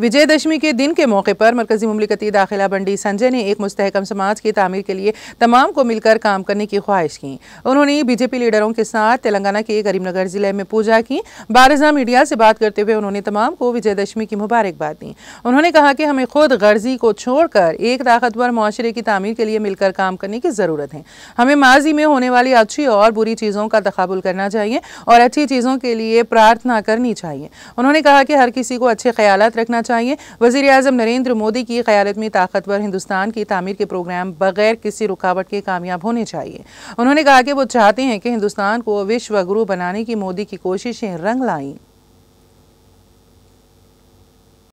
विजयदशमी के दिन के मौके पर मरकजी ममलिकती दाखिला बंडी संजय ने एक मुस्तकम समाज की तमीर के लिए तमाम को मिलकर काम करने की ख्वाहिश की उन्होंने बीजेपी लीडरों के साथ तेलंगाना के करीमनगर जिले में पूजा की बारजा मीडिया से बात करते हुए उन्होंने तमाम को विजयदशमी की मुबारकबाद दी उन्होंने कहा कि हमें खुद गर्जी को छोड़कर एक ताकतवर माशरे की तमीर के लिए मिलकर काम करने की ज़रूरत है हमें माजी में होने वाली अच्छी और बुरी चीज़ों का तकबुल करना चाहिए और अच्छी चीज़ों के लिए प्रार्थना करनी चाहिए उन्होंने कहा कि हर किसी को अच्छे ख्याल रखना चाहिए वजीर अजम नरेंद्र मोदी की क्यादत में ताकतवर हिंदुस्तान की तमीर के प्रोग्राम बगैर किसी रुकावट के कामयाब होने चाहिए उन्होंने कहा कि वो चाहते हैं कि हिंदुस्तान को विश्व गुरु बनाने की मोदी की कोशिशें रंग लाएं